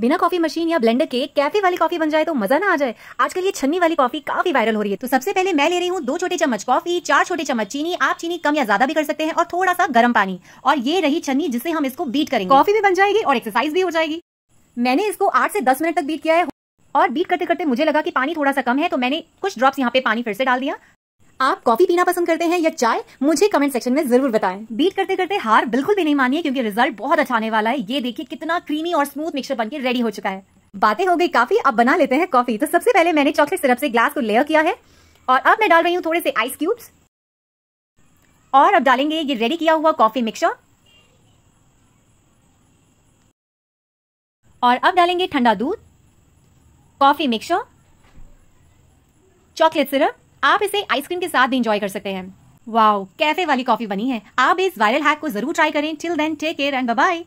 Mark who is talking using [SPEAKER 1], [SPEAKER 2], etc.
[SPEAKER 1] बिना coffee machine या blender के कैफे वाली कॉफी बन जाए तो मजा ना आ जाए आजकल ये छन्नी वाली कॉफी काफी वायरल हो रही है तो सबसे पहले मैं ले रही हूँ दो छोटे चम्मच कॉफी चार छोटे चम्मच चीनी आप चीनी कम या ज्यादा भी कर सकते हैं और थोड़ा सा गर्म पानी और ये रही छन्नी जिससे हम इसको बीट करेंगे कॉफी भी बन जाएगी और एक्सरसाइज भी हो जाएगी मैंने इसको आठ से दस मिनट तक बीट किया है और बीट करते करते मुझे लगा कि पानी थोड़ा सा कम है तो मैंने कुछ ड्रॉप्स यहाँ पे पानी फिर से डाल दिया आप कॉफी पीना पसंद करते हैं या चाय मुझे कमेंट सेक्शन में जरूर बताएं बीट करते करते हार बिल्कुल भी नहीं मानिए क्योंकि रिजल्ट बहुत अच्छा आने वाला है ये देखिए कितना क्रीमी और स्मूथ मिक्सर बनकर रेडी हो चुका है बातें हो गई काफी अब बना लेते हैं कॉफी तो सबसे पहले मैंने चॉकलेट सिरप से ग्लास को लेयर किया है और अब मैं डाल रही हूँ थोड़े से आइस क्यूब्स और अब डालेंगे ये रेडी किया हुआ कॉफी मिक्सर और अब डालेंगे ठंडा दूध कॉफी मिक्सर चॉकलेट सिरप आप इसे आइसक्रीम के साथ भी इंजॉय कर सकते हैं वाओ कैफे वाली कॉफी बनी है आप इस वायरल हैक को जरूर ट्राई करें till then take care and bye